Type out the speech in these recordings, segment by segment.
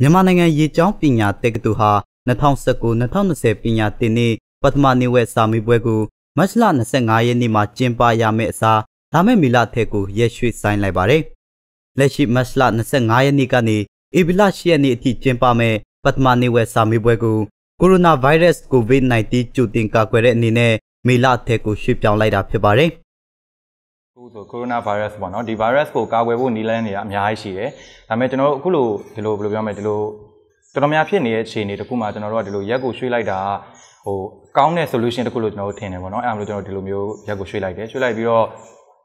မြန်မာနိုင်ငံရေကြောင်းပညာတက္ကသိုလ်ဟာ2019-2020ပညာသင်နှစ်ပထမနှစ်ဝက်စာမေးပွဲကိုမတ်လ25ရက်နေ့မှာကျင်းပရမယ့်အစားလာမယ့်မေလထက်ကိုရက်ရွှေ့ဆိုင်းလိုက်ပါတယ်။လက်ရှိမတ်လ25ရက်နေ့ကနေဧပြီလ10ရက်နေ့အထိကျင်းပမယ့်ပထမနှစ်ဝက်စာမေးပွဲကိုကိုရိုနာဗိုင်းရပ်စ် COVID-19 ကြိုတင်ကာကွယ်တဲ့အနေနဲ့မေလထက်ကိုရွှေ့ပြောင်းလိုက်တာဖြစ်ပါတယ်။ခုဆိုကိုရိုနာဗိုင်းရပ်စ်ပေါ့နော်ဒီဗိုင်းရပ်စ်ကိုကာကွယ်ဖို့နည်းလမ်းတွေကအများကြီးရှိတယ်။ဒါပေမဲ့ကျွန်တော်တို့အခုလိုဒီလိုဘယ်လိုပြောမလဲဒီလိုတော်တော်များဖြစ်နေတဲ့အခြေအနေတခုမှကျွန်တော်တို့ကဒီလိုရက်ကိုရွှေ့လိုက်တာဟိုကောင်းတဲ့ solution တခုလို့ကျွန်တော်တို့ထင်တယ်ပေါ့နော်။အဲဒါလို့ကျွန်တော်တို့ဒီလိုမျိုးရက်ကိုရွှေ့လိုက်တယ်။ရွှေ့လိုက်ပြီးတော့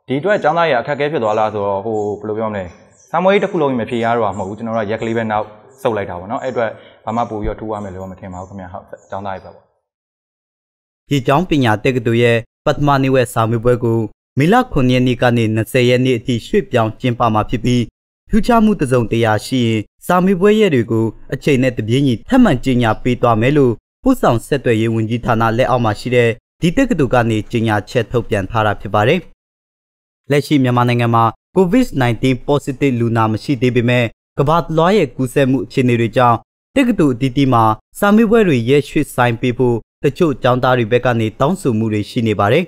ဒီအတွက်ចောင်းသားရအခက်အခဲဖြစ်သွားလားဆိုတော့ဟိုဘယ်လိုပြောမလဲ။ဆမ်မွေးတစ်ခုလုံးမဖြေရတော့မှမဟုတ်ဘူးကျွန်တော်တို့ရက်ကလေးပဲနောက်စုပ်လိုက်တာပေါ့နော်။အဲ့အတွက်ဘာမှပို့ပြီးတော့ထူရမယ်လို့မထင်ပါဘူးခင်ဗျာ။ဟုတ်ចောင်းသားရပဲပေါ့။ဒီကျောင်းပညာတက္ကသိုလ်ရဲ့ပထမနေ့ဝက်စာမေးပွဲကိုမေလ9ရက်နေ့ကနေ20ရက်နေ့အထိရွှေ့ပြောင်းကျင်းပမှာဖြစ်ပြီးထူးခြားမှုတစုံတရာရှိရင်စာမေးပွဲရက်တွေကိုအချိန်နဲ့တပြေးညီထပ်မံကြေညာပေးသွားမယ်လို့ပို့ဆောင်ဆက်သွယ်ရေးဝန်ကြီးဌာနလက်အောက်မှာရှိတဲ့ဒီတက္ကသိုလ်ကနေကြေညာချက်ထုတ်ပြန်ထားတာဖြစ်ပါတယ်။လက်ရှိမြန်မာနိုင်ငံမှာ COVID-19 positive လူနာမရှိသေးပေမဲ့ကမ္ဘာလွှားရဲ့ကူးစက်မှုအခြေအနေတွေကြောင့်တက္ကသိုလ်အသီးသီးမှာစာမေးပွဲတွေရက်ရွှေ့ဆိုင်ပေးဖို့တချို့ကျောင်းသားတွေဘက်ကနေတောင်းဆိုမှုတွေရှိနေပါတယ်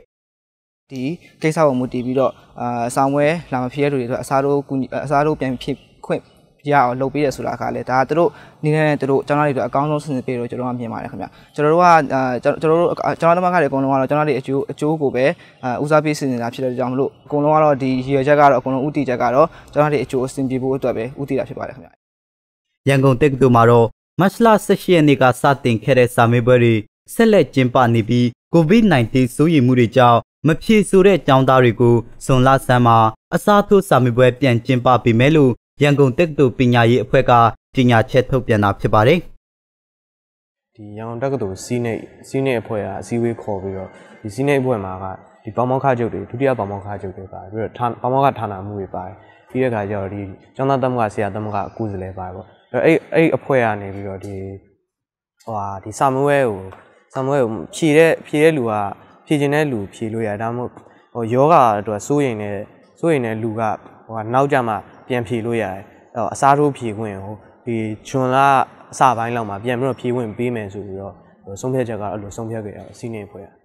ဒီကိစ္စပေါ်မူတည်ပြီးတော့အာဆောင်ဝဲလာမဖြစ်ရတွေအတွက်အစားတို့အစားတို့ပြန်ဖြစ်ခွင့်ရအောင်လုပ်ပေးရဆိုတာကလည်းဒါကတို့နေနေနဲ့တို့ကျောင်းသားတွေတို့အကောင်းဆုံးဆင်ဆင်ပေးလို့ကျွန်တော်ကမြင်ပါတယ်ခင်ဗျကျွန်တော်တို့ကကျွန်တော်တို့ကျောင်းသားတမခတွေအကုန်လုံးကတော့ကျောင်းသားတွေအကျိုးအကျိုးကိုပဲဦးစားပေးဆင်နေတာဖြစ်တဲ့ကြောင့်မလို့အကုန်လုံးကတော့ဒီရည်ရွယ်ချက်ကတော့အကုန်လုံးဥတီချက်ကတော့ကျောင်းသားတွေအကျိုးအဆင်ပြေဖို့အတွက်ပဲဥတီတာဖြစ်ပါတယ်ခင်ဗျရန်ကုန်တက္ကသိုလ်မှာတော့မတ်လ18ရက်နေ့ကစတင်ခဲ့တဲ့စာမေးပွဲတွေဆက်လက်ကျင်းပနေပြီး COVID-19 စိုးရိမ်မှုတွေကြောင့်မဖြေဆိုတဲ့ကျောင်းသားတွေကိုဇွန်လဆန်းမှာအစားထိုးစာမေးပွဲပြန်ကျင်းပပေးမယ်လို့ရန်ကုန်တက္ကသိုလ်ပညာရေးအဖွဲ့ကကြေညာချက်ထုတ်ပြန်တာဖြစ်ပါတယ်။ဒီရန်ကုန်တက္ကသိုလ်စီးနေစီးနေအဖွဲ့ကအစည်းအဝေးခေါ်ပြီးတော့ဒီစီးနေအဖွဲ့မှာကဒီပေါမောက္ခချုပ်တွေဒုတိယပေါမောက္ခချုပ်တွေပါတယ်ပြီးတော့ပေါမောက္ခဌာနမှုတွေပါတယ်ပြီးတဲ့ခါကျတော့ဒီကျောင်းသားသမဂ္ဂဆရာသမဂ္ဂအကူစလဲပါတယ်ပေါ့အဲ့အဲ့အဲ့အဖွဲ့ကနေပြီးတော့ဒီဟိုဟာဒီစာမွေးကိုစာမွေးကိုဖြည့်တဲ့ဖြည့်တဲ့လူကဖြေချင်တဲ့လူဖြေလို့ရဒါမှမဟုတ်ဟိုယောဂအတွက်စိုးရင်လည်းစိုးရင်လည်းလူကဟိုကနောက်ကြမှပြန်ဖြေလို့ရတယ်အဲ့တော့အစားထိုးဖြေခွင့်ဟိုဒီဂျွန်လအစပိုင်းလောက်မှာပြန်ပြီးတော့ဖြေခွင့်ပေးမယ်ဆိုပြီးတော့ဆုံးဖြတ်ချက်ကတော့အဲ့လိုဆုံးဖြတ်ခဲ့ရအောင်စီးနေဖွဲ့ရ